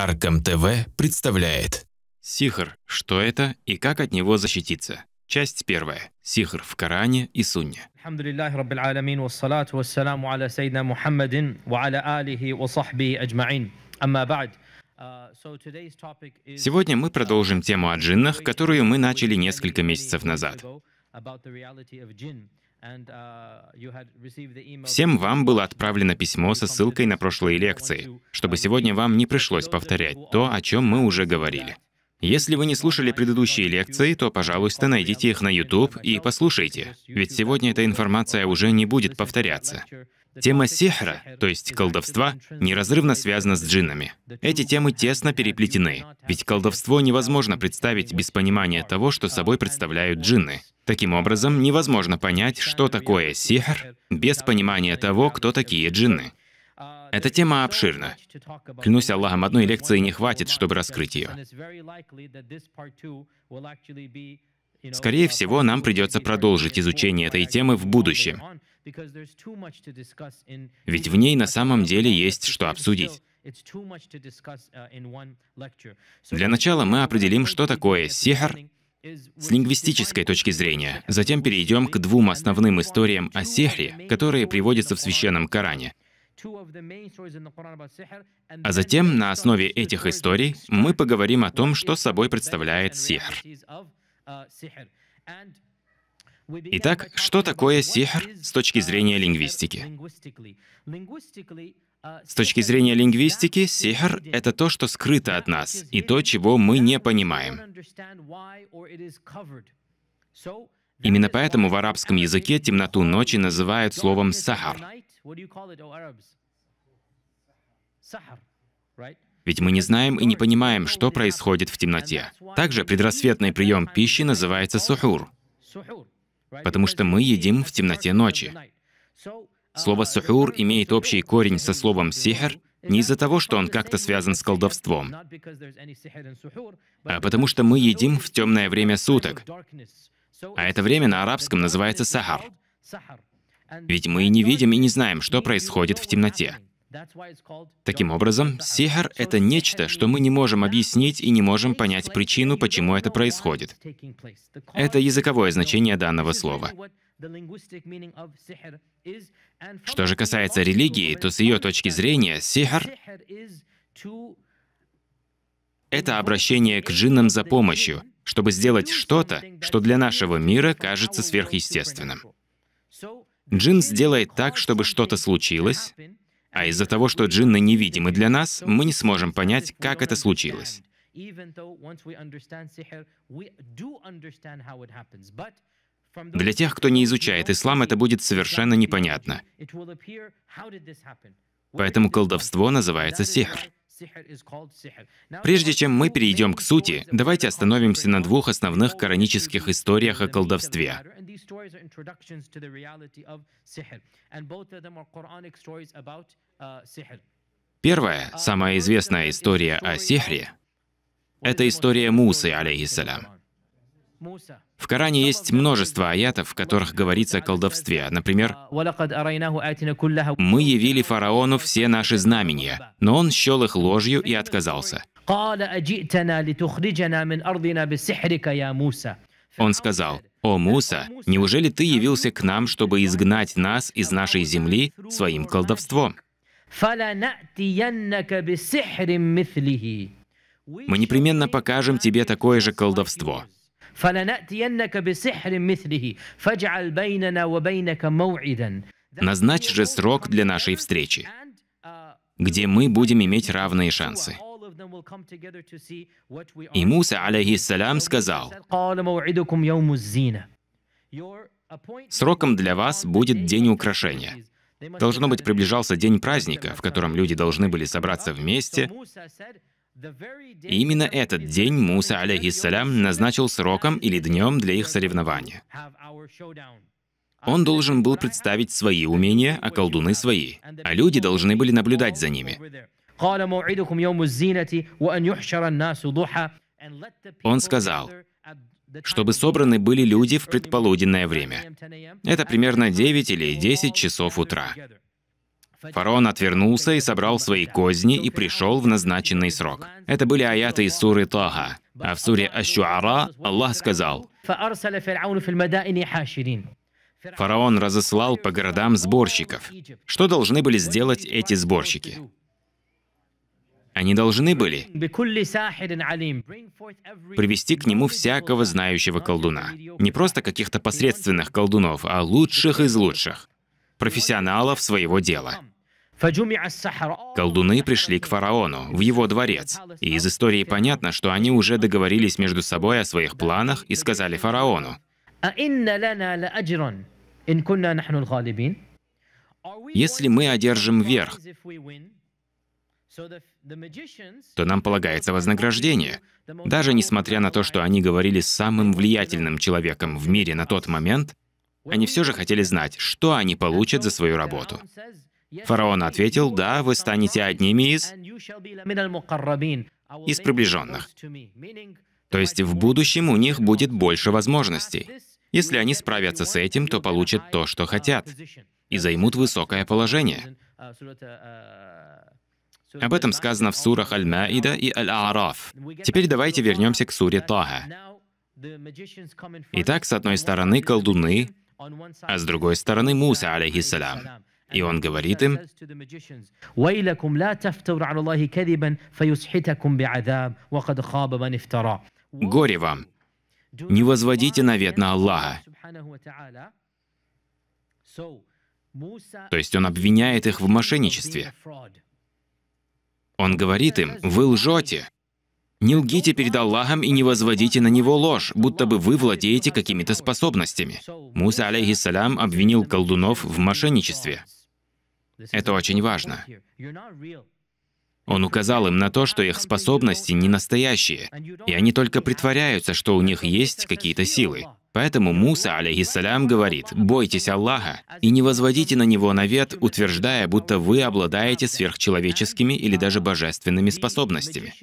Аркам ТВ представляет. Сихр. Что это и как от него защититься? Часть первая. Сихр в Коране и Сунне. А, Сегодня мы продолжим тему о джиннах, которую мы начали несколько месяцев назад. Uh, Всем вам было отправлено письмо со ссылкой на прошлые лекции, чтобы uh, сегодня вам не пришлось повторять то, о чем мы уже говорили. Если вы не слушали предыдущие лекции, то, пожалуйста, найдите их на YouTube и послушайте, ведь сегодня эта информация уже не будет повторяться. Тема сихра, то есть колдовства, неразрывно связана с джиннами. Эти темы тесно переплетены, ведь колдовство невозможно представить без понимания того, что собой представляют джинны. Таким образом, невозможно понять, что такое сихр, без понимания того, кто такие джинны. Эта тема обширна. Клянусь Аллахом, одной лекции не хватит, чтобы раскрыть ее. Скорее всего, нам придется продолжить изучение этой темы в будущем. Ведь в ней на самом деле есть что обсудить. Uh, Для начала мы определим, что такое сихр с лингвистической точки зрения. Затем перейдем к двум основным историям о сихре, которые приводятся в Священном Коране. А затем, на основе этих историй, мы поговорим о том, что собой представляет сихр. Итак, что такое сихр с точки зрения лингвистики? С точки зрения лингвистики, сихр — это то, что скрыто от нас, и то, чего мы не понимаем. Именно поэтому в арабском языке темноту ночи называют словом «сахар». Ведь мы не знаем и не понимаем, что происходит в темноте. Также предрассветный прием пищи называется сухур потому что мы едим в темноте ночи. Слово «сухур» имеет общий корень со словом «сихр», не из-за того, что он как-то связан с колдовством, а потому что мы едим в темное время суток. А это время на арабском называется сахар. Ведь мы не видим и не знаем, что происходит в темноте. Таким образом, сихр это нечто, что мы не можем объяснить и не можем понять причину, почему это происходит. Это языковое значение данного слова. Что же касается религии, то с ее точки зрения сихр это обращение к джиннам за помощью, чтобы сделать что-то, что для нашего мира кажется сверхъестественным. Джин сделает так, чтобы что-то случилось, а из-за того, что джинны невидимы для нас, мы не сможем понять, как это случилось. Для тех, кто не изучает ислам, это будет совершенно непонятно. Поэтому колдовство называется сихр. Прежде чем мы перейдем к сути, давайте остановимся на двух основных коранических историях о колдовстве. Uh, Первая, uh, самая известная история о сихре, это история Мусы, алейхиссалям. В Коране есть множество аятов, в которых говорится о колдовстве. Например, «Мы явили фараону все наши знамения, но он счел их ложью и отказался». Он сказал, «О, Муса, неужели ты явился к нам, чтобы изгнать нас из нашей земли своим колдовством?» Мы непременно покажем тебе такое же колдовство. Назначь же срок для нашей встречи, где мы будем иметь равные шансы. И Муса, алейхиссалям, сказал, «Сроком для вас будет день украшения». Должно быть, приближался день праздника, в котором люди должны были собраться вместе, именно этот день Муса, алейхиссалям, назначил сроком или днем для их соревнования. Он должен был представить свои умения, а колдуны свои, а люди должны были наблюдать за ними. Он сказал, чтобы собраны были люди в предполуденное время. Это примерно 9 или 10 часов утра. Фараон отвернулся и собрал свои козни и пришел в назначенный срок. Это были аяты из суры Тага. А в суре аш Аллах сказал, Фараон разослал по городам сборщиков. Что должны были сделать эти сборщики? Они должны были привести к нему всякого знающего колдуна. Не просто каких-то посредственных колдунов, а лучших из лучших профессионалов своего дела. Колдуны пришли к фараону, в его дворец, и из истории понятно, что они уже договорились между собой о своих планах и сказали фараону, «Если мы одержим верх, то нам полагается вознаграждение. Даже несмотря на то, что они говорили с самым влиятельным человеком в мире на тот момент, они все же хотели знать, что они получат за свою работу. Фараон ответил, «Да, вы станете одними из...» из приближенных. То есть в будущем у них будет больше возможностей. Если они справятся с этим, то получат то, что хотят, и займут высокое положение. Об этом сказано в сурах Аль-Маида и Аль-Араф. Теперь давайте вернемся к суре Таха. Итак, с одной стороны, колдуны а с другой стороны Муса, алейхиссалям. И он говорит им, «Горе вам! Не возводите навет на Аллаха!» То есть он обвиняет их в мошенничестве. Он говорит им, «Вы лжете!» Не лгите перед Аллахом и не возводите на него ложь, будто бы вы владеете какими-то способностями. Муса, алейхиссалям, обвинил колдунов в мошенничестве. Это очень важно. Он указал им на то, что их способности не настоящие, и они только притворяются, что у них есть какие-то силы. Поэтому Муса, алейхиссалям, говорит, «Бойтесь Аллаха и не возводите на Него навет, утверждая, будто вы обладаете сверхчеловеческими или даже божественными способностями».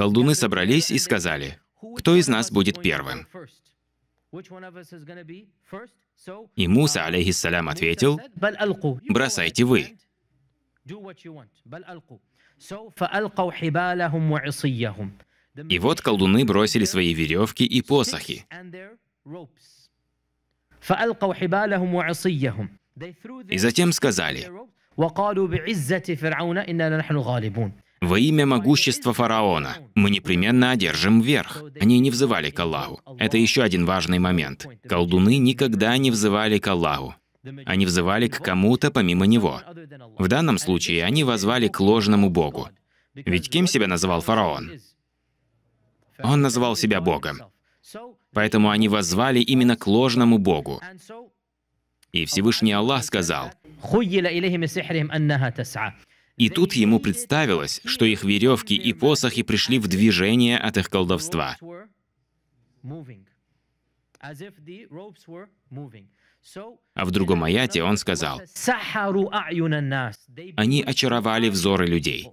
Колдуны собрались и сказали, кто из нас будет первым? И Муса, алейхиссалям, ответил, бросайте вы. И вот колдуны бросили свои веревки и посохи. И затем сказали, во имя могущества фараона мы непременно одержим верх. Они не взывали к Аллаху. Это еще один важный момент. Колдуны никогда не взывали к Аллаху. Они взывали к кому-то помимо него. В данном случае они возвали к ложному богу. Ведь кем себя называл фараон? Он называл себя богом. Поэтому они воззвали именно к ложному богу. И Всевышний Аллах сказал, и тут ему представилось, что их веревки и посохи пришли в движение от их колдовства. А в другом аяте он сказал, «Они очаровали взоры людей».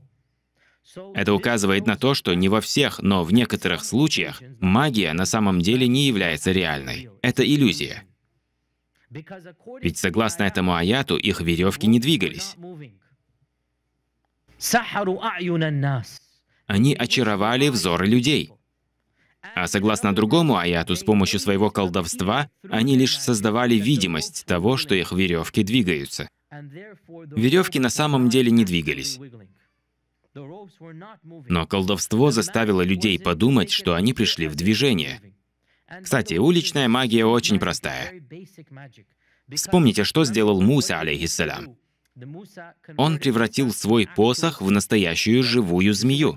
Это указывает на то, что не во всех, но в некоторых случаях магия на самом деле не является реальной. Это иллюзия. Ведь согласно этому аяту, их веревки не двигались. Они очаровали взоры людей. А согласно другому аяту, с помощью своего колдовства они лишь создавали видимость того, что их веревки двигаются. Веревки на самом деле не двигались. Но колдовство заставило людей подумать, что они пришли в движение. Кстати, уличная магия очень простая. Вспомните, что сделал Муса, алейхиссалям. Он превратил свой посох в настоящую живую змею.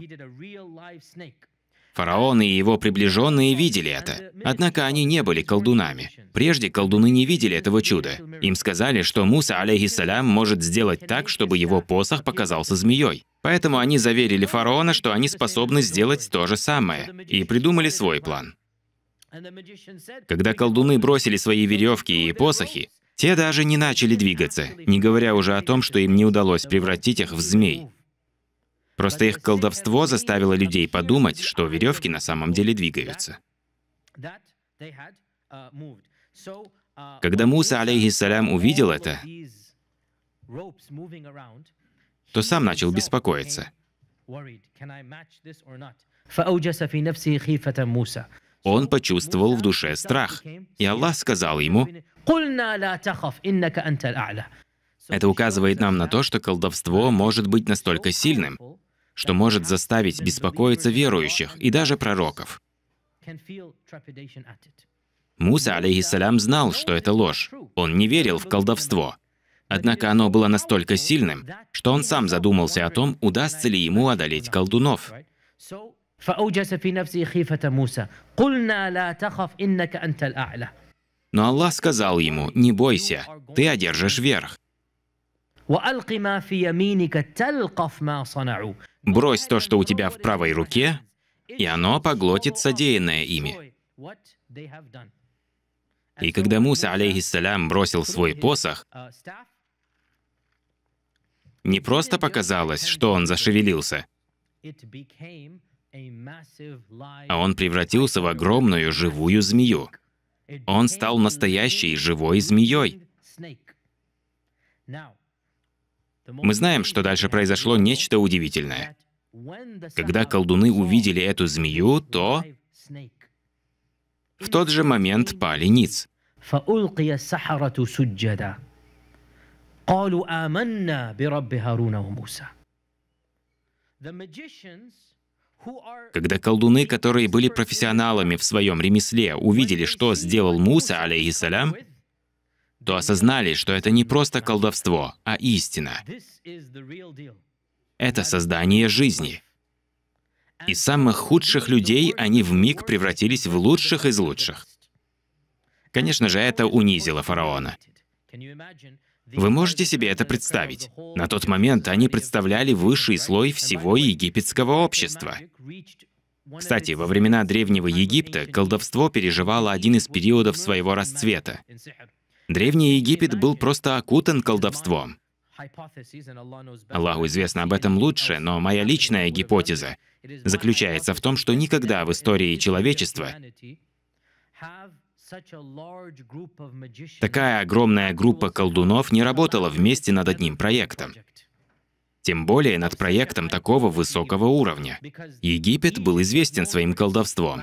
Фараон и его приближенные видели это. Однако они не были колдунами. Прежде колдуны не видели этого чуда. Им сказали, что Муса, алейхиссалям, может сделать так, чтобы его посох показался змеей. Поэтому они заверили фараона, что они способны сделать то же самое, и придумали свой план. Когда колдуны бросили свои веревки и посохи, те даже не начали двигаться, не говоря уже о том, что им не удалось превратить их в змей. Просто их колдовство заставило людей подумать, что веревки на самом деле двигаются. Когда Муса, алейхиссалям, увидел это, то сам начал беспокоиться он почувствовал в душе страх. И Аллах сказал ему, это указывает нам на то, что колдовство может быть настолько сильным, что может заставить беспокоиться верующих и даже пророков. Муса, алейхиссалям, знал, что это ложь. Он не верил в колдовство. Однако оно было настолько сильным, что он сам задумался о том, удастся ли ему одолеть колдунов. فأوجس في نفسه خيفة موسى قلنا لا تخف إنك أنت الأعلى Но Аллах сказал ему, не бойся, ты одержишь верх. Брось то, что у тебя в правой руке, и оно поглотит содеянное ими. И когда Муса, алейхиссалям, бросил свой посох, не просто показалось, что он зашевелился, а он превратился в огромную живую змею. Он стал настоящей живой змеей. Мы знаем, что дальше произошло нечто удивительное. Когда колдуны увидели эту змею, то в тот же момент пали ниц. Когда колдуны, которые были профессионалами в своем ремесле, увидели, что сделал Муса, алейхиссалям, то осознали, что это не просто колдовство, а истина. Это создание жизни. И самых худших людей они в миг превратились в лучших из лучших. Конечно же, это унизило фараона. Вы можете себе это представить? На тот момент они представляли высший слой всего египетского общества. Кстати, во времена Древнего Египта колдовство переживало один из периодов своего расцвета. Древний Египет был просто окутан колдовством. Аллаху известно об этом лучше, но моя личная гипотеза заключается в том, что никогда в истории человечества Такая огромная группа колдунов не работала вместе над одним проектом. Тем более над проектом такого высокого уровня. Египет был известен своим колдовством.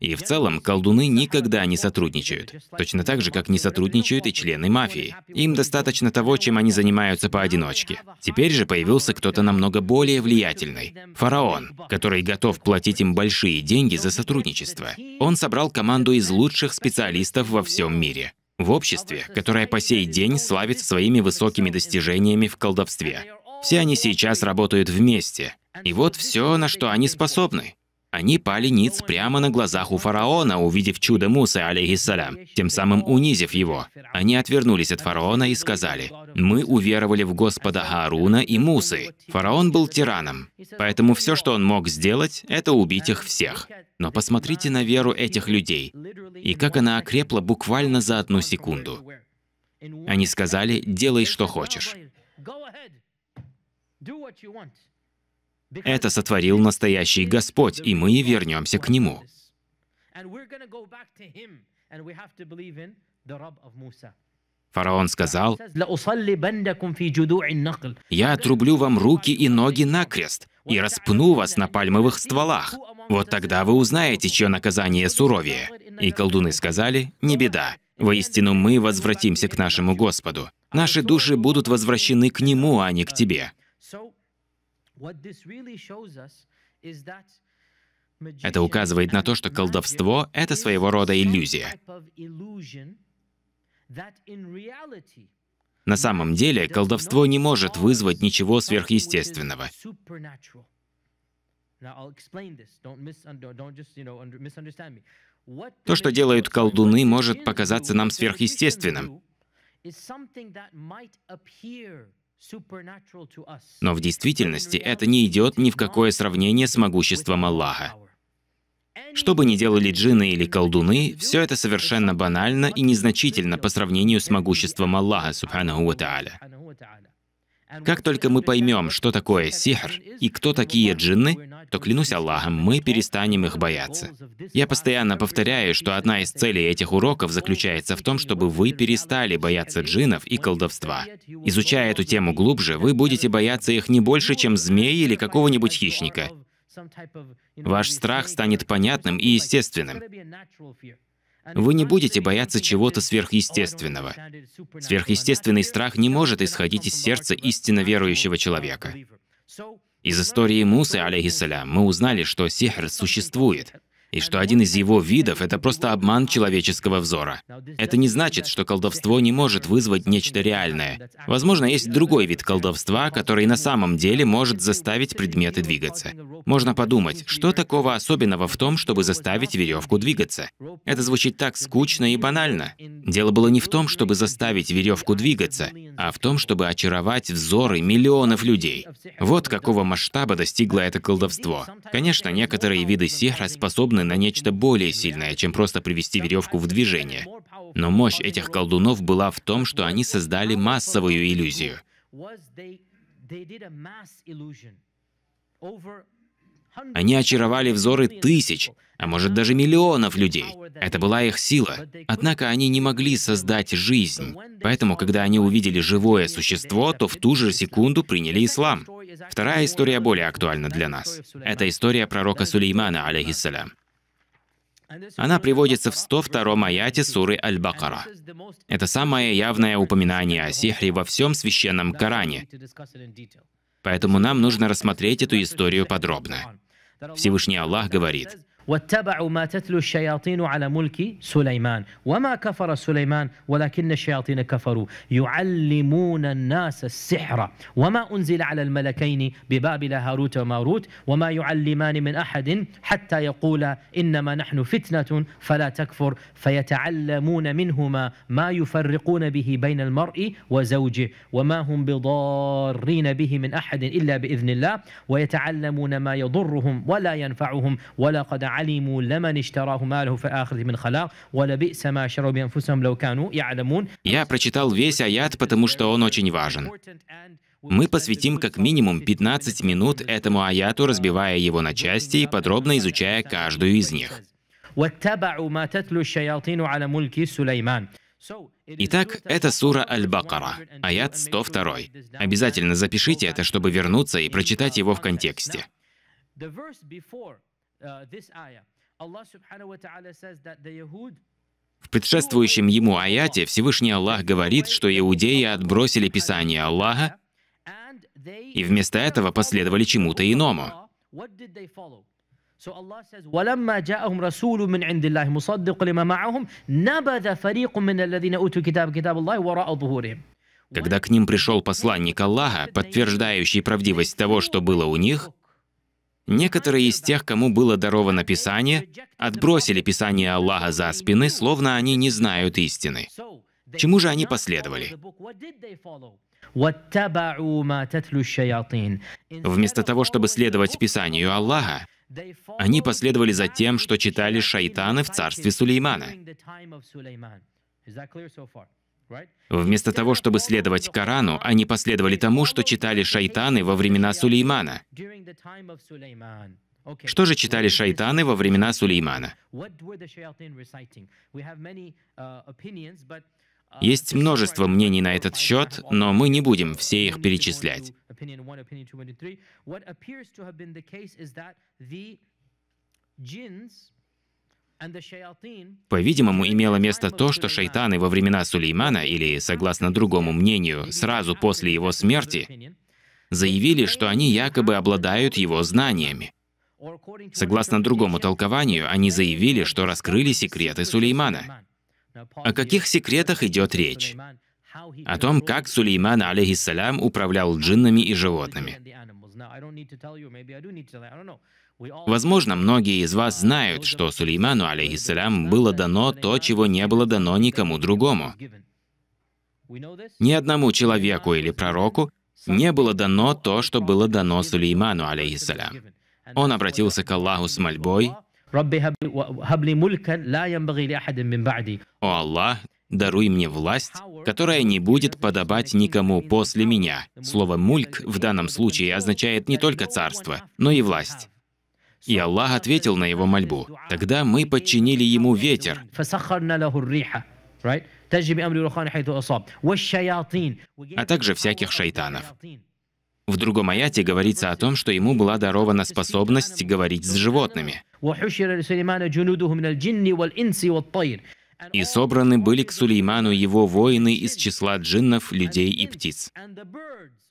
И в целом колдуны никогда не сотрудничают. Точно так же, как не сотрудничают и члены мафии. Им достаточно того, чем они занимаются поодиночке. Теперь же появился кто-то намного более влиятельный. Фараон, который готов платить им большие деньги за сотрудничество. Он собрал команду из лучших специалистов во всем мире. В обществе, которое по сей день славится своими высокими достижениями в колдовстве. Все они сейчас работают вместе. И вот все, на что они способны. Они пали ниц прямо на глазах у фараона, увидев чудо Мусы, алейхиссалям, тем самым унизив его. Они отвернулись от фараона и сказали, «Мы уверовали в Господа Ааруна и Мусы». Фараон был тираном, поэтому все, что он мог сделать, это убить их всех. Но посмотрите на веру этих людей, и как она окрепла буквально за одну секунду. Они сказали, «Делай, что хочешь». Это сотворил настоящий Господь, и мы вернемся к Нему. Фараон сказал, «Я отрублю вам руки и ноги накрест и распну вас на пальмовых стволах. Вот тогда вы узнаете, чье наказание суровее». И колдуны сказали, «Не беда, воистину мы возвратимся к нашему Господу. Наши души будут возвращены к Нему, а не к тебе». Это указывает на то, что колдовство — это своего рода иллюзия. На самом деле, колдовство не может вызвать ничего сверхъестественного. Uh, то, что делают колдуны, может показаться нам сверхъестественным. Но в действительности это не идет ни в какое сравнение с могуществом Аллаха. Что бы ни делали джинны или колдуны, все это совершенно банально и незначительно по сравнению с могуществом Аллаха, субханаху ва тааля. Как только мы поймем, что такое сихр и кто такие джинны, то клянусь Аллахом, мы перестанем их бояться. Я постоянно повторяю, что одна из целей этих уроков заключается в том, чтобы вы перестали бояться джинов и колдовства. Изучая эту тему глубже, вы будете бояться их не больше, чем змеи или какого-нибудь хищника. Ваш страх станет понятным и естественным. Вы не будете бояться чего-то сверхъестественного. Сверхъестественный страх не может исходить из сердца истинно верующего человека. Из истории Мусы, алейхиссалям, мы узнали, что сихр существует и что один из его видов — это просто обман человеческого взора. Это не значит, что колдовство не может вызвать нечто реальное. Возможно, есть другой вид колдовства, который на самом деле может заставить предметы двигаться. Можно подумать, что такого особенного в том, чтобы заставить веревку двигаться? Это звучит так скучно и банально. Дело было не в том, чтобы заставить веревку двигаться, а в том, чтобы очаровать взоры миллионов людей. Вот какого масштаба достигло это колдовство. Конечно, некоторые виды сихра способны способны на нечто более сильное, чем просто привести веревку в движение. Но мощь этих колдунов была в том, что они создали массовую иллюзию. Они очаровали взоры тысяч, а может даже миллионов людей. Это была их сила. Однако они не могли создать жизнь. Поэтому, когда они увидели живое существо, то в ту же секунду приняли ислам. Вторая история более актуальна для нас. Это история пророка Сулеймана, алейхиссалям. Она приводится в 102-м аяте суры Аль-Бакара. Это самое явное упоминание о сихре во всем священном Коране. Поэтому нам нужно рассмотреть эту историю подробно. Всевышний Аллах говорит, واتبعوا ما تتلو الشياطين على ملك سليمان وما كفر سليمان ولكن الشياطين كفروا يعلمون الناس السحر وما أنزل على الملكين ببابل هاروت وماروت وما يعلمان من أحد حتى يقولا إنما نحن فتنة فلا تكفر فيتعلمون منهما ما يفرقون به بين المرء وزوجه وما هم بضارين به من أحد إلا بإذن الله ويتعلمون ما يضرهم ولا ينفعهم ولقد علموا لمن اشتراه ماله في الآخرة من خلاق ولبئس ما شروا بأنفسهم لو كانوا يعلمون Я прочитал весь аят, потому что он очень важен. Мы посвятим как минимум 15 минут этому аяту, разбивая его на части и подробно изучая каждую из них. Итак, это сура Аль-Бакара, аят 102. Обязательно запишите это, чтобы вернуться и прочитать его в контексте. Uh, this ayah. Allah subhanahu wa ta'ala says that the Yahud в предшествующем ему аяте Всевышний Аллах говорит, что иудеи отбросили Писание Аллаха и вместо этого последовали чему-то иному. когда к ним пришел посланник Аллаха, подтверждающий правдивость того, что было у них, Некоторые из тех, кому было даровано Писание, отбросили Писание Аллаха за спины, словно они не знают истины. Чему же они последовали? Вместо того, чтобы следовать Писанию Аллаха, они последовали за тем, что читали шайтаны в царстве Сулеймана. Вместо того, чтобы следовать Корану, они последовали тому, что читали шайтаны во времена Сулеймана. Что же читали шайтаны во времена Сулеймана? Есть множество мнений на этот счет, но мы не будем все их перечислять. По-видимому, имело место то, что шайтаны во времена Сулеймана, или, согласно другому мнению, сразу после его смерти, заявили, что они якобы обладают его знаниями. Согласно другому толкованию, они заявили, что раскрыли секреты Сулеймана. О каких секретах идет речь? О том, как Сулейман, алейхиссалям, управлял джиннами и животными. Возможно, многие из вас знают, что Сулейману, алейхиссалям, было дано то, чего не было дано никому другому. Ни одному человеку или пророку не было дано то, что было дано Сулейману, алейхиссалям. Он обратился к Аллаху с мольбой, «О Аллах, даруй мне власть, которая не будет подобать никому после меня». Слово «мульк» в данном случае означает не только царство, но и власть. И Аллах ответил на его мольбу. Тогда мы подчинили ему ветер. А также всяких шайтанов. В другом аяте говорится о том, что ему была дарована способность говорить с животными и собраны были к Сулейману его воины из числа джиннов, людей и птиц.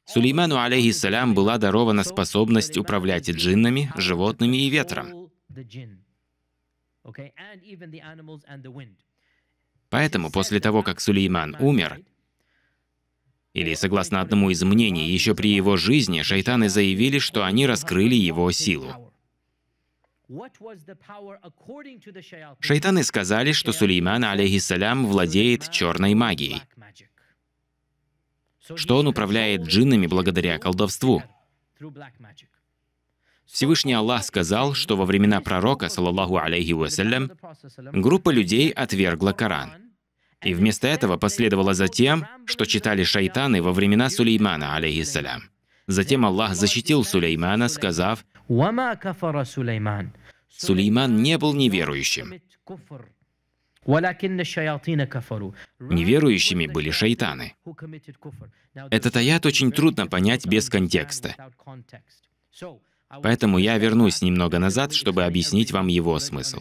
Сулейману, алейхиссалям, была дарована способность управлять джиннами, животными и ветром. Поэтому после того, как Сулейман умер, или, согласно одному из мнений, еще при его жизни шайтаны заявили, что они раскрыли его силу. Шайтаны сказали, что Сулейман, алейхиссалям, владеет черной магией, что он управляет джиннами благодаря колдовству. Всевышний Аллах сказал, что во времена пророка, саллаллаху алейхи вассалям, группа людей отвергла Коран. И вместо этого последовало за тем, что читали шайтаны во времена Сулеймана, алейхиссалям. Затем Аллах защитил Сулеймана, сказав, «Сулейман не был неверующим». Неверующими были шайтаны. Этот аят очень трудно понять без контекста. Поэтому я вернусь немного назад, чтобы объяснить вам его смысл.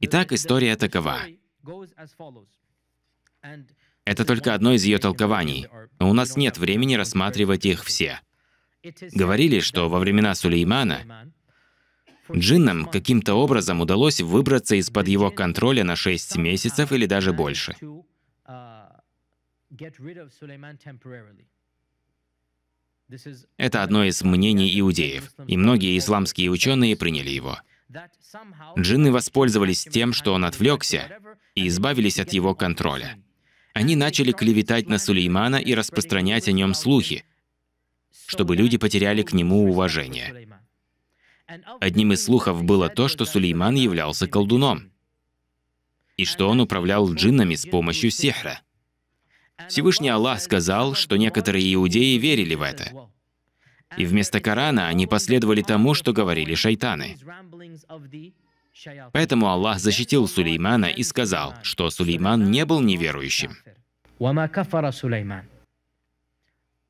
Итак, история такова. Это только одно из ее толкований. у нас нет времени рассматривать их все. Говорили, что во времена Сулеймана джиннам каким-то образом удалось выбраться из-под его контроля на 6 месяцев или даже больше. Это одно из мнений иудеев, и многие исламские ученые приняли его. Джинны воспользовались тем, что он отвлекся, и избавились от его контроля. Они начали клеветать на Сулеймана и распространять о нем слухи, чтобы люди потеряли к нему уважение. Одним из слухов было то, что Сулейман являлся колдуном, и что он управлял джиннами с помощью сехра. Всевышний Аллах сказал, что некоторые иудеи верили в это. И вместо Корана они последовали тому, что говорили шайтаны. Поэтому Аллах защитил Сулеймана и сказал, что Сулейман не был неверующим.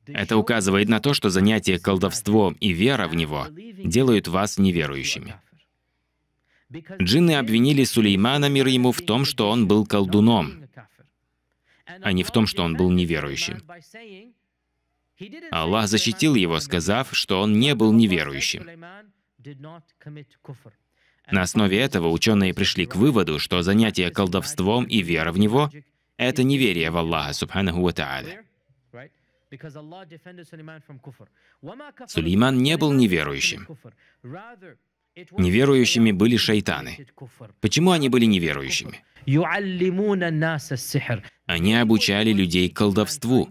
Это указывает на то, что занятие колдовством и вера в него делают вас неверующими. Джинны обвинили Сулеймана, мир ему, в том, что он был колдуном, а не в том, что он был неверующим. Аллах защитил его, сказав, что он не был неверующим. На основе этого ученые пришли к выводу, что занятие колдовством и вера в него – это неверие в Аллаха, субханаху ва Сулейман не был неверующим. Неверующими были шайтаны. Почему они были неверующими? Они обучали людей колдовству.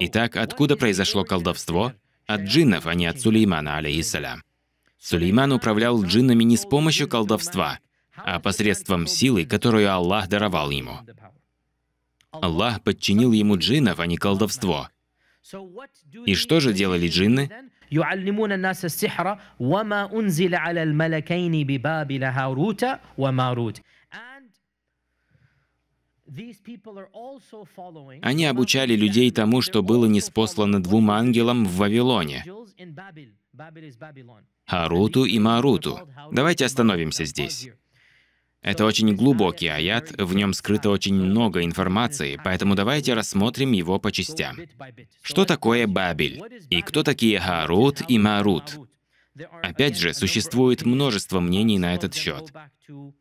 Итак, откуда произошло колдовство? От джиннов, а не от Сулеймана, алейхиссалям. Сулейман управлял джиннами не с помощью колдовства, а посредством силы, которую Аллах даровал ему. Аллах подчинил ему джиннов, а не колдовство. И что же делали джинны? Они обучали людей тому, что было неспослано двум ангелам в Вавилоне. Харуту и Маруту. Давайте остановимся здесь. Это очень глубокий аят, в нем скрыто очень много информации, поэтому давайте рассмотрим его по частям. Что такое Бабель? И кто такие Харут и Марут? Опять же, существует множество мнений на этот счет,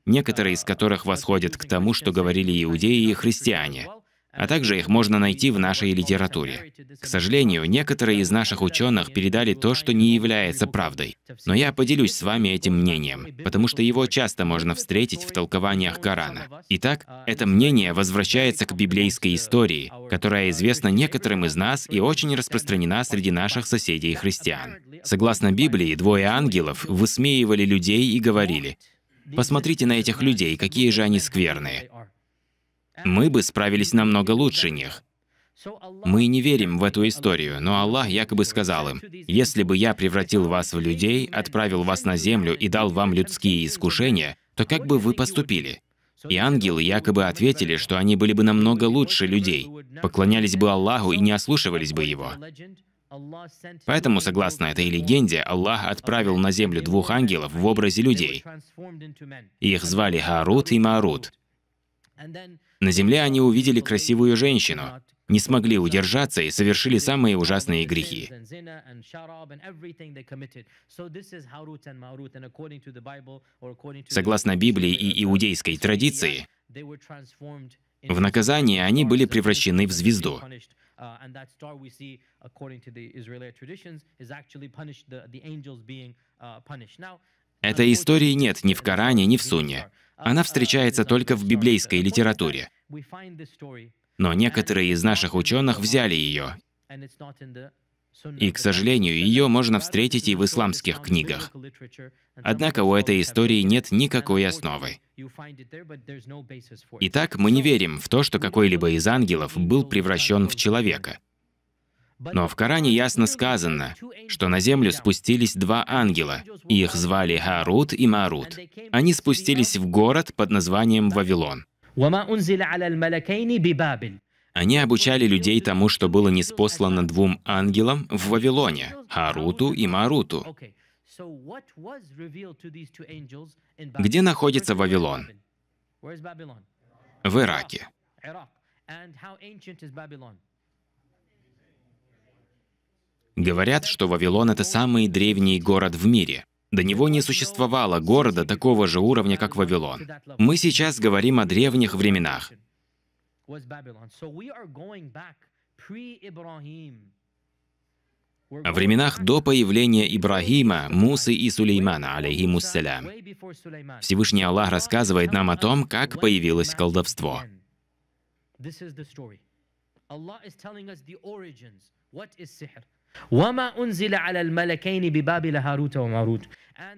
некоторые из которых восходят к тому, что говорили иудеи и христиане а также их можно найти в нашей литературе. К сожалению, некоторые из наших ученых передали то, что не является правдой. Но я поделюсь с вами этим мнением, потому что его часто можно встретить в толкованиях Корана. Итак, это мнение возвращается к библейской истории, которая известна некоторым из нас и очень распространена среди наших соседей христиан. Согласно Библии, двое ангелов высмеивали людей и говорили, «Посмотрите на этих людей, какие же они скверные мы бы справились намного лучше них. Мы не верим в эту историю, но Аллах якобы сказал им, «Если бы я превратил вас в людей, отправил вас на землю и дал вам людские искушения, то как бы вы поступили?» И ангелы якобы ответили, что они были бы намного лучше людей, поклонялись бы Аллаху и не ослушивались бы Его. Поэтому, согласно этой легенде, Аллах отправил на землю двух ангелов в образе людей. Их звали Харут и Марут. На земле они увидели красивую женщину, не смогли удержаться и совершили самые ужасные грехи. Согласно Библии и иудейской традиции, в наказание они были превращены в звезду. Этой истории нет ни в Коране, ни в Сунне. Она встречается только в библейской литературе. Но некоторые из наших ученых взяли ее. И, к сожалению, ее можно встретить и в исламских книгах. Однако у этой истории нет никакой основы. Итак, мы не верим в то, что какой-либо из ангелов был превращен в человека – но в Коране ясно сказано, что на землю спустились два ангела, их звали Харут и Марут. Они спустились в город под названием Вавилон. Они обучали людей тому, что было неспослано двум ангелам в Вавилоне, Харуту и Маруту. Где находится Вавилон? В Ираке. Говорят, что Вавилон – это самый древний город в мире. До него не существовало города такого же уровня, как Вавилон. Мы сейчас говорим о древних временах. О временах до появления Ибрагима, Мусы и Сулеймана, алейхимуссалям. Всевышний Аллах рассказывает нам о том, как появилось колдовство. What is sihr?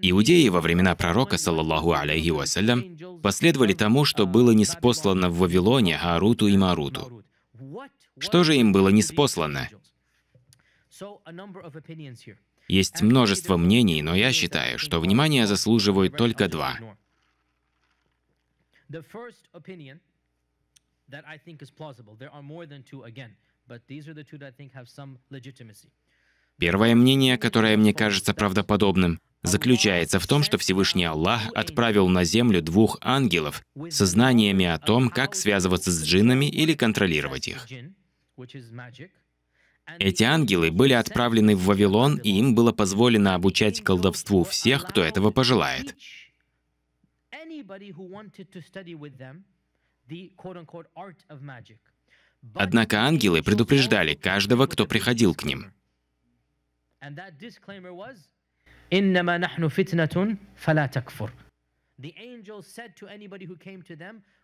Иудеи во времена пророка, саллаллаху алейхи вассалям, последовали тому, что было неспослано в Вавилоне Харуту и Маруту. Что же им было неспослано? Есть множество мнений, но я считаю, что внимание заслуживают только два. that I think is plausible. There are more than two again, but these are the two that I think have some legitimacy. Первое мнение, которое мне кажется правдоподобным, заключается в том, что Всевышний Аллах отправил на землю двух ангелов с знаниями о том, как связываться с джиннами или контролировать их. Эти ангелы были отправлены в Вавилон, и им было позволено обучать колдовству всех, кто этого пожелает. Однако ангелы предупреждали каждого, кто приходил к ним. And that disclaimer was, إنما نحن فتنة فلا تكفر.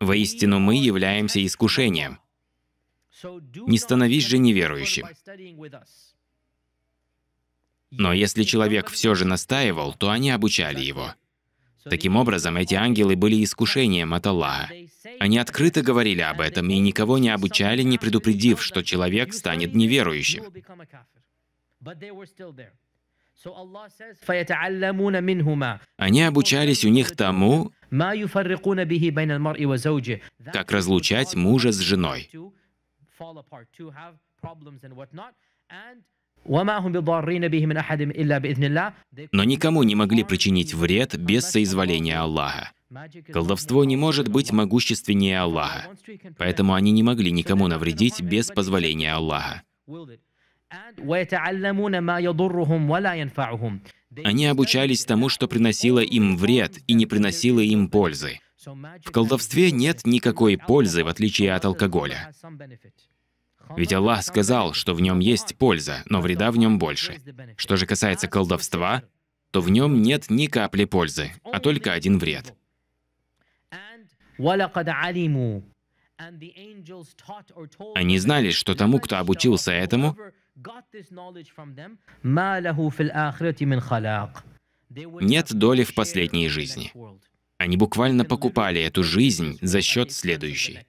Воистину мы являемся искушением. Не становись же неверующим. Но если человек все же настаивал, то они обучали его. Таким образом, эти ангелы были искушением от Аллаха. Они открыто говорили об этом и никого не обучали, не предупредив, что человек станет неверующим but they were still there. Они обучались у них тому, как разлучать мужа с женой. Но никому не могли причинить вред без соизволения Аллаха. Колдовство не может быть могущественнее Аллаха, поэтому они не могли никому навредить без позволения Аллаха. Они обучались тому, что приносило им вред и не приносило им пользы. В колдовстве нет никакой пользы, в отличие от алкоголя. Ведь Аллах сказал, что в нем есть польза, но вреда в нем больше. Что же касается колдовства, то в нем нет ни капли пользы, а только один вред. Они знали, что тому, кто обучился этому, нет доли в последней жизни. Они буквально покупали эту жизнь за счет следующей.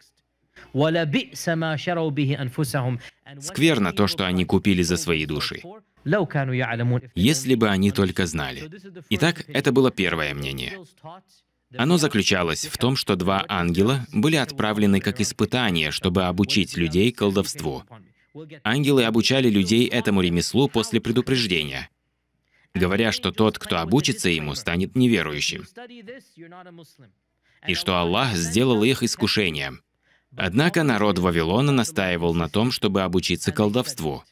Скверно то, что они купили за свои души. Если бы они только знали. Итак, это было первое мнение. Оно заключалось в том, что два ангела были отправлены как испытание, чтобы обучить людей колдовству. Ангелы обучали людей этому ремеслу после предупреждения, говоря, что тот, кто обучится ему, станет неверующим, и что Аллах сделал их искушением. Однако народ Вавилона настаивал на том, чтобы обучиться колдовству.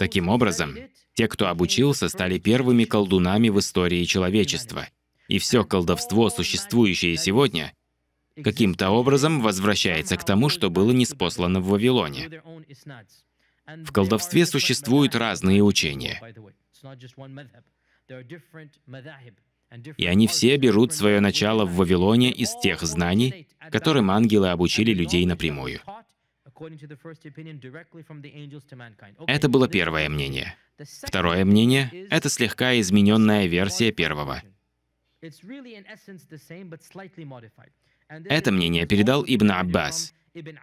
Таким образом, те, кто обучился, стали первыми колдунами в истории человечества – и все колдовство, существующее сегодня, каким-то образом возвращается к тому, что было неспослано в Вавилоне. В колдовстве существуют разные учения. И они все берут свое начало в Вавилоне из тех знаний, которым ангелы обучили людей напрямую. Это было первое мнение. Второе мнение — это слегка измененная версия первого. Это мнение передал Ибн Аббас. Uh,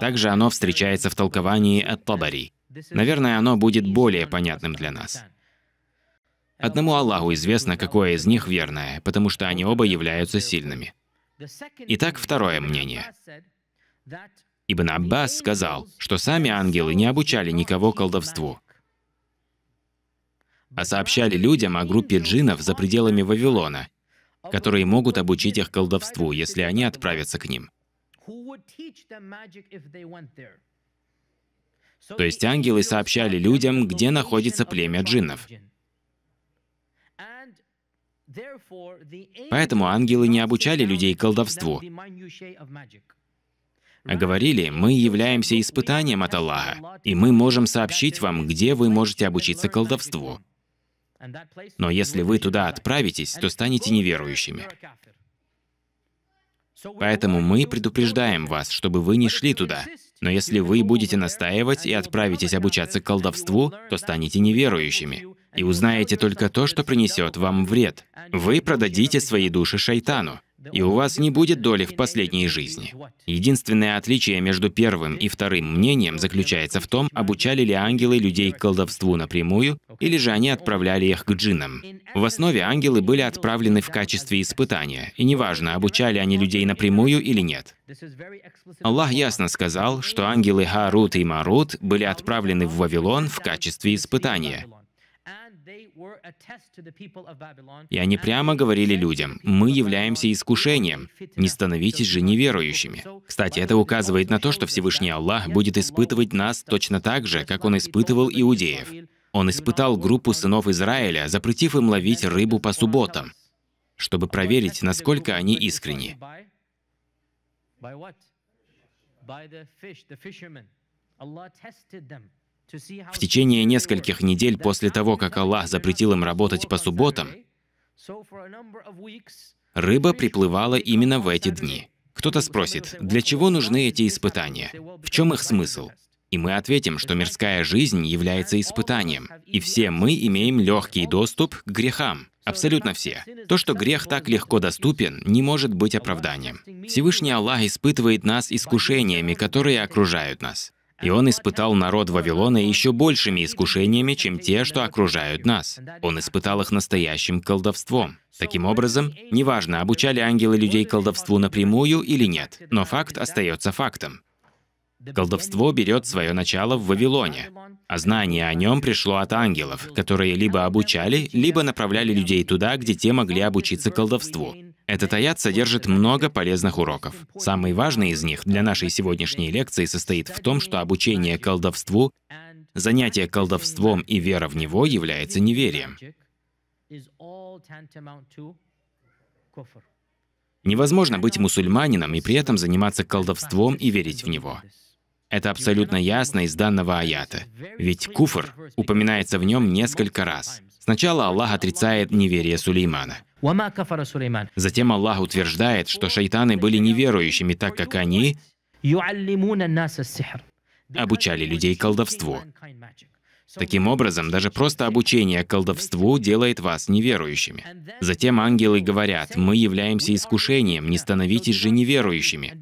Также оно встречается в толковании от Табари. Наверное, оно будет более понятным для нас. Одному Аллаху известно, какое из них верное, потому что они оба являются сильными. Итак, второе мнение. Ибн Аббас сказал, что сами ангелы не обучали никого колдовству, а сообщали людям о группе джинов за пределами Вавилона, которые могут обучить их колдовству, если они отправятся к ним. То есть ангелы сообщали людям, где находится племя джиннов. Поэтому ангелы не обучали людей колдовству, а говорили, мы являемся испытанием от Аллаха, и мы можем сообщить вам, где вы можете обучиться колдовству. Но если вы туда отправитесь, то станете неверующими. Поэтому мы предупреждаем вас, чтобы вы не шли туда. Но если вы будете настаивать и отправитесь обучаться колдовству, то станете неверующими и узнаете только то, что принесет вам вред. Вы продадите свои души шайтану и у вас не будет доли в последней жизни. Единственное отличие между первым и вторым мнением заключается в том, обучали ли ангелы людей колдовству напрямую, или же они отправляли их к джинам. В основе ангелы были отправлены в качестве испытания, и неважно, обучали они людей напрямую или нет. Аллах ясно сказал, что ангелы Харут и Марут были отправлены в Вавилон в качестве испытания, и они прямо говорили людям, мы являемся искушением, не становитесь же неверующими. Кстати, это указывает на то, что Всевышний Аллах будет испытывать нас точно так же, как Он испытывал иудеев. Он испытал группу сынов Израиля, запретив им ловить рыбу по субботам, чтобы а проверить, насколько они искренни. By what? By the fish, the fishermen. Allah tested them. В течение нескольких недель после того, как Аллах запретил им работать по субботам, рыба приплывала именно в эти дни. Кто-то спросит, для чего нужны эти испытания? В чем их смысл? И мы ответим, что мирская жизнь является испытанием, и все мы имеем легкий доступ к грехам. Абсолютно все. То, что грех так легко доступен, не может быть оправданием. Всевышний Аллах испытывает нас искушениями, которые окружают нас. И он испытал народ Вавилона еще большими искушениями, чем те, что окружают нас. Он испытал их настоящим колдовством. Таким образом, неважно, обучали ангелы людей колдовству напрямую или нет, но факт остается фактом. Колдовство берет свое начало в Вавилоне, а знание о нем пришло от ангелов, которые либо обучали, либо направляли людей туда, где те могли обучиться колдовству. Этот аят содержит много полезных уроков. Самый важный из них для нашей сегодняшней лекции состоит в том, что обучение колдовству, занятие колдовством и вера в него является неверием. Невозможно быть мусульманином и при этом заниматься колдовством и верить в него. Это абсолютно ясно из данного аята. Ведь куфр упоминается в нем несколько раз. Сначала Аллах отрицает неверие Сулеймана – Затем Аллах утверждает, что шайтаны были неверующими, так как они обучали людей колдовству. Таким образом, даже просто обучение колдовству делает вас неверующими. Затем ангелы говорят, мы являемся искушением, не становитесь же неверующими.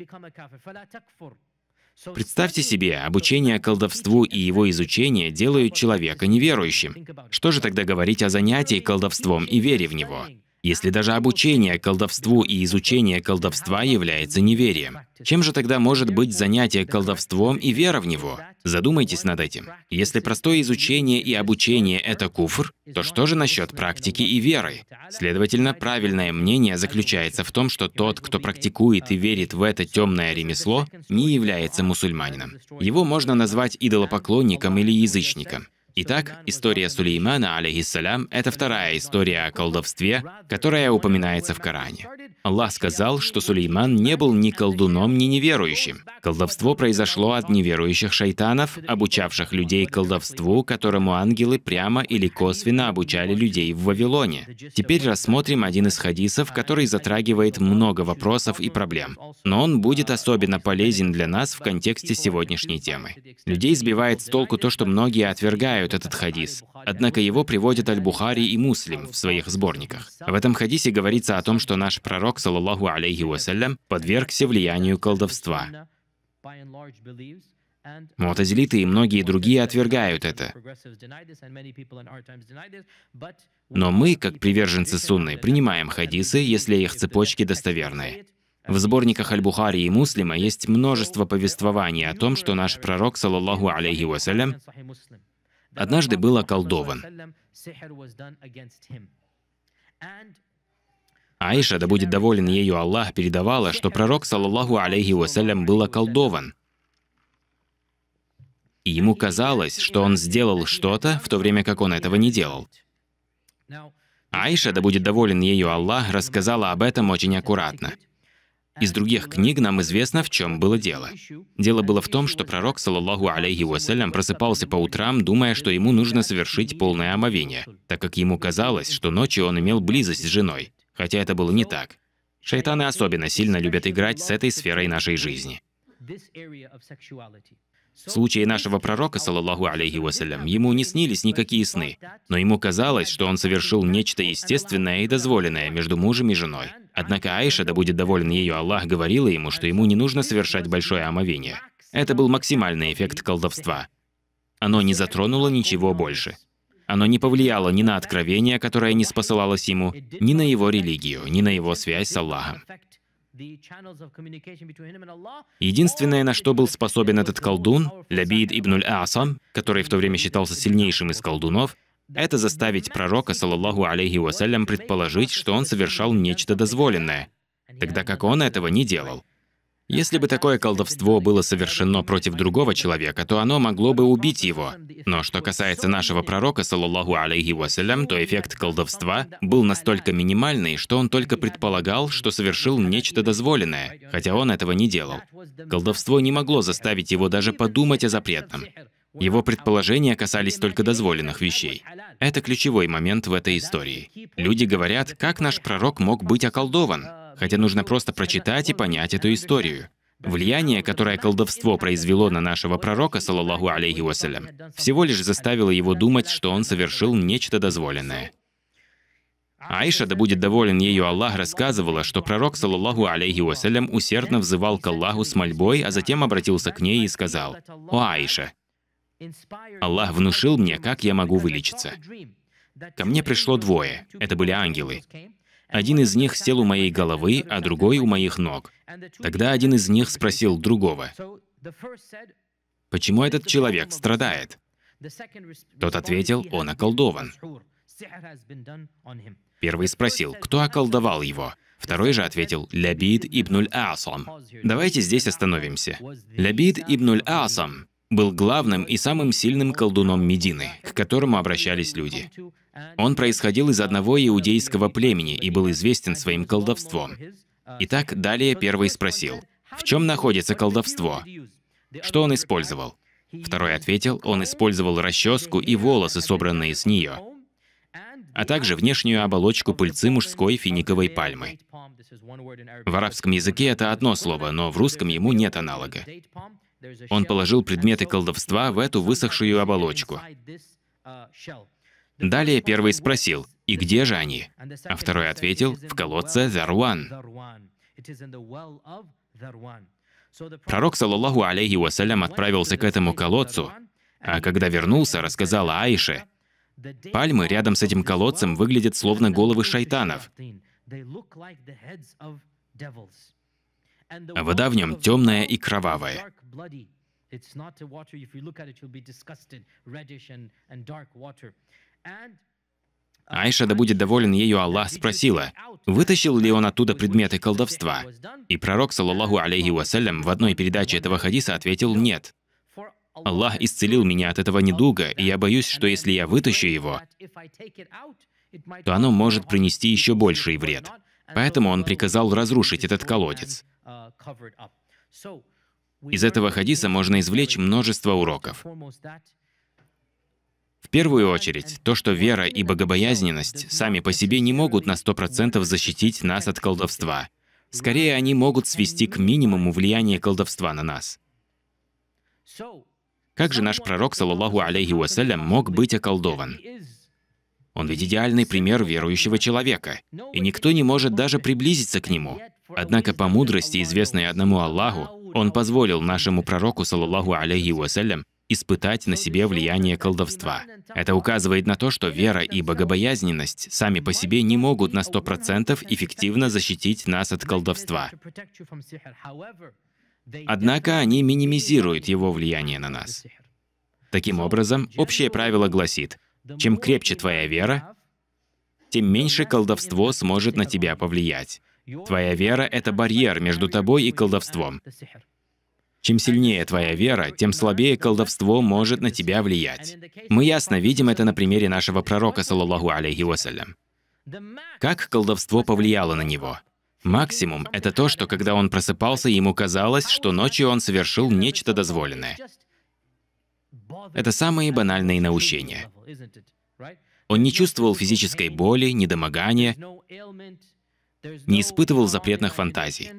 Представьте себе, обучение колдовству и его изучение делают человека неверующим. Что же тогда говорить о занятии колдовством и вере в него? Если даже обучение колдовству и изучение колдовства является неверием, чем же тогда может быть занятие колдовством и вера в него? Задумайтесь над этим. Если простое изучение и обучение – это куфр, то что же насчет практики и веры? Следовательно, правильное мнение заключается в том, что тот, кто практикует и верит в это темное ремесло, не является мусульманином. Его можно назвать идолопоклонником или язычником. Итак, история Сулеймана, алейхиссалям, это вторая история о колдовстве, которая упоминается в Коране. Аллах сказал, что Сулейман не был ни колдуном, ни неверующим. Колдовство произошло от неверующих шайтанов, обучавших людей колдовству, которому ангелы прямо или косвенно обучали людей в Вавилоне. Теперь рассмотрим один из хадисов, который затрагивает много вопросов и проблем. Но он будет особенно полезен для нас в контексте сегодняшней темы. Людей сбивает с толку то, что многие отвергают оспаривают этот хадис. Однако его приводят Аль-Бухари и Муслим в своих сборниках. В этом хадисе говорится о том, что наш пророк, саллаллаху алейхи вассалям, подвергся влиянию колдовства. Мутазилиты и многие другие отвергают это. Но мы, как приверженцы сунны, принимаем хадисы, если их цепочки достоверные. В сборниках Аль-Бухари и Муслима есть множество повествований о том, что наш пророк, саллаллаху алейхи вассалям, однажды был околдован. Аиша, да будет доволен ею Аллах, передавала, что пророк, саллаллаху алейхи вассалям, был околдован. И ему казалось, что он сделал что-то, в то время как он этого не делал. Аиша, да будет доволен ею Аллах, рассказала об этом очень аккуратно. Из других книг нам известно, в чем было дело. Дело было в том, что пророк, саллаху алейхи вассалям, просыпался по утрам, думая, что ему нужно совершить полное омовение, так как ему казалось, что ночью он имел близость с женой, хотя это было не так. Шайтаны особенно сильно любят играть с этой сферой нашей жизни. В случае нашего пророка, саллаллаху алейхи вассалям, ему не снились никакие сны, но ему казалось, что он совершил нечто естественное и дозволенное между мужем и женой. Однако Аиша, да будет доволен ее Аллах, говорила ему, что ему не нужно совершать большое омовение. Это был максимальный эффект колдовства. Оно не затронуло ничего больше. Оно не повлияло ни на откровение, которое не спосылалось ему, ни на его религию, ни на его связь с Аллахом. Единственное, на что был способен этот колдун, Лябид ибн Асам, который в то время считался сильнейшим из колдунов, это заставить пророка, саллаллаху алейхи вассалям, предположить, что он совершал нечто дозволенное, тогда как он этого не делал. Если бы такое колдовство было совершено против другого человека, то оно могло бы убить его. Но что касается нашего пророка, саллаллаху алейхи вассалям, то эффект колдовства был настолько минимальный, что он только предполагал, что совершил нечто дозволенное, хотя он этого не делал. Колдовство не могло заставить его даже подумать о запретном. Его предположения касались только дозволенных вещей. Это ключевой момент в этой истории. Люди говорят, как наш пророк мог быть околдован? хотя нужно просто прочитать и понять эту историю. Влияние, которое колдовство произвело на нашего пророка, салаллаху алейхи вассалям, всего лишь заставило его думать, что он совершил нечто дозволенное. Айша, да будет доволен ею Аллах, рассказывала, что пророк, саллаху алейхи вассалям, усердно взывал к Аллаху с мольбой, а затем обратился к ней и сказал, «О, Айша, Аллах внушил мне, как я могу вылечиться. Ко мне пришло двое, это были ангелы. Один из них сел у моей головы, а другой у моих ног. Тогда один из них спросил другого, «Почему этот человек страдает?» Тот ответил, «Он околдован». Первый спросил, кто околдовал его. Второй же ответил «Лябид ибнуль Асам». Давайте здесь остановимся. Лябид ибнуль Асам был главным и самым сильным колдуном Медины, к которому обращались люди. Он происходил из одного иудейского племени и был известен своим колдовством. Итак, далее первый спросил, «В чем находится колдовство?» Что он использовал? Второй ответил, он использовал расческу и волосы, собранные с нее, а также внешнюю оболочку пыльцы мужской финиковой пальмы. В арабском языке это одно слово, но в русском ему нет аналога. Он положил предметы колдовства в эту высохшую оболочку. Далее первый спросил, «И где же они?» А второй ответил, «В колодце Заруан». Пророк, саллаллаху алейхи вассалям, отправился к этому колодцу, а когда вернулся, рассказал Аише, «Пальмы рядом с этим колодцем выглядят словно головы шайтанов. А вода в нем темная и кровавая». It's not water. If you look at it, you'll be disgusted. Reddish and, and dark water. Айша, да будет доволен ею Аллах, спросила, вытащил ли он оттуда предметы колдовства. И пророк, саллаллаху алейхи вассалям, в одной передаче этого хадиса ответил «нет». Аллах исцелил меня от этого недуга, и я боюсь, что если я вытащу его, то оно может принести еще больший вред. Поэтому он приказал разрушить этот колодец. Из этого хадиса можно извлечь множество уроков. В первую очередь, то, что вера и богобоязненность сами по себе не могут на 100% защитить нас от колдовства. Скорее, они могут свести к минимуму влияние колдовства на нас. Как же наш пророк, саллаху алейхи вассалям, мог быть околдован? Он ведь идеальный пример верующего человека, и никто не может даже приблизиться к нему. Однако по мудрости, известной одному Аллаху, он позволил нашему пророку, саллаху алейхи вассалям, испытать на себе влияние колдовства. Это указывает на то, что вера и богобоязненность сами по себе не могут на 100% эффективно защитить нас от колдовства. Однако они минимизируют его влияние на нас. Таким образом, общее правило гласит, чем крепче твоя вера, тем меньше колдовство сможет на тебя повлиять. Твоя вера — это барьер между тобой и колдовством. Чем сильнее твоя вера, тем слабее колдовство может на тебя влиять. Мы ясно видим это на примере нашего пророка, саллаллаху алейхи вассалям. Как колдовство повлияло на него? Максимум – это то, что когда он просыпался, ему казалось, что ночью он совершил нечто дозволенное. Это самые банальные наущения. Он не чувствовал физической боли, недомогания, не испытывал запретных фантазий.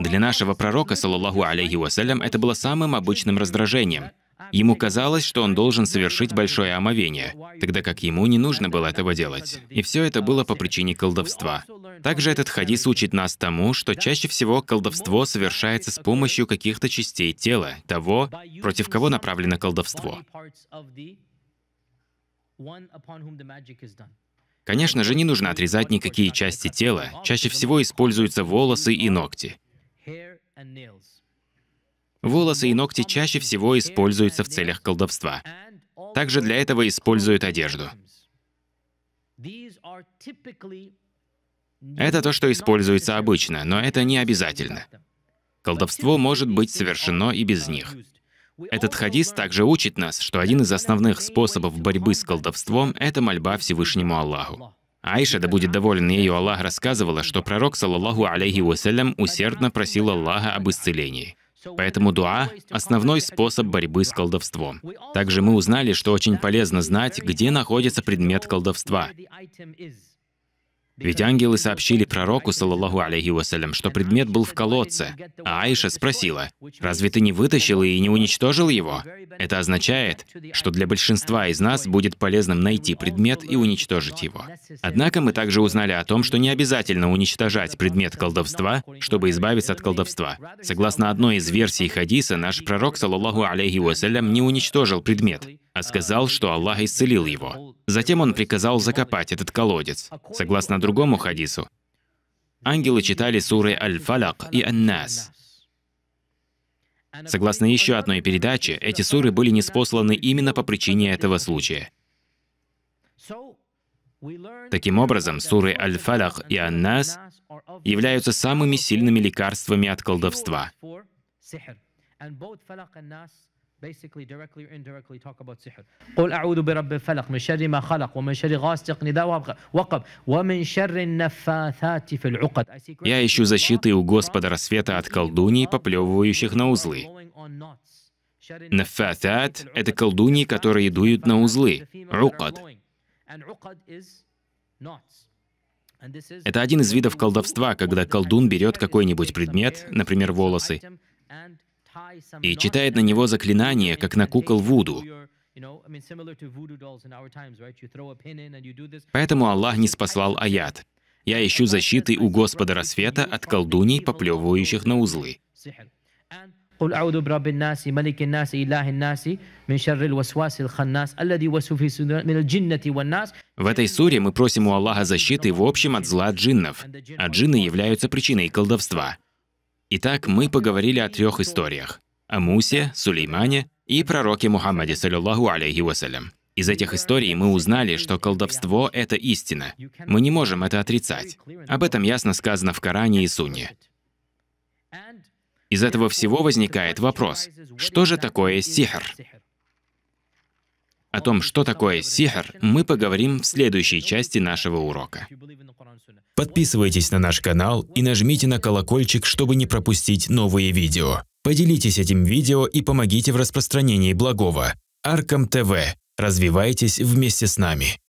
Для нашего пророка, саллаху алейхи вассалям, это было самым обычным раздражением. Ему казалось, что он должен совершить большое омовение, тогда как ему не нужно было этого делать. И все это было по причине колдовства. Также этот хадис учит нас тому, что чаще всего колдовство совершается с помощью каких-то частей тела, того, против кого направлено колдовство. Конечно же, не нужно отрезать никакие части тела. Чаще всего используются волосы и ногти. Волосы и ногти чаще всего используются в целях колдовства. Также для этого используют одежду. Это то, что используется обычно, но это не обязательно. Колдовство может быть совершено и без них. Этот хадис также учит нас, что один из основных способов борьбы с колдовством — это мольба Всевышнему Аллаху. Айша, да будет доволен ею, Аллах рассказывала, что пророк, саллаллаху алейхи вассалям, усердно просил Аллаха об исцелении. Поэтому дуа – основной способ борьбы с колдовством. Также мы узнали, что очень полезно знать, где находится предмет колдовства. Ведь ангелы сообщили пророку, саллаху алейхи вассалям, что предмет был в колодце. А Аиша спросила, «Разве ты не вытащил и не уничтожил его?» Это означает, что для большинства из нас будет полезным найти предмет и уничтожить его. Однако мы также узнали о том, что не обязательно уничтожать предмет колдовства, чтобы избавиться от колдовства. Согласно одной из версий хадиса, наш пророк, саллаху алейхи вассалям, не уничтожил предмет, а сказал, что Аллах исцелил его. Затем он приказал закопать этот колодец. Согласно другому хадису, ангелы читали суры аль фалак и Ан-Нас. Согласно еще одной передаче, эти суры были неспосланы именно по причине этого случая. Таким образом, суры аль фалак и Ан-Нас являются самыми сильными лекарствами от колдовства basically directly or indirectly talk about sihr. قل أعوذ برب الفلق من شر ما خلق ومن شر غاسق إذا وقب ومن شر النفاثات في العقد. Я ищу защиты у Господа рассвета от колдуний, поплевывающих на узлы. Нафатат — это колдуньи, которые дуют на узлы. Рукад. Это один из видов колдовства, когда колдун берет какой-нибудь предмет, например, волосы, и читает на него заклинания, как на кукол Вуду. Поэтому Аллах не спасал аят. «Я ищу защиты у Господа рассвета от колдуней, поплевывающих на узлы». В этой суре мы просим у Аллаха защиты в общем от зла от джиннов, а джинны являются причиной колдовства. Итак, мы поговорили о трех историях – о Мусе, Сулеймане и пророке Мухаммаде, саллиллаху алейхи вассалям. Из этих историй мы узнали, что колдовство – это истина. Мы не можем это отрицать. Об этом ясно сказано в Коране и Сунне. Из этого всего возникает вопрос, что же такое сихр? О том, что такое сихр, мы поговорим в следующей части нашего урока. Подписывайтесь на наш канал и нажмите на колокольчик, чтобы не пропустить новые видео. Поделитесь этим видео и помогите в распространении благого. Аркам ТВ. Развивайтесь вместе с нами.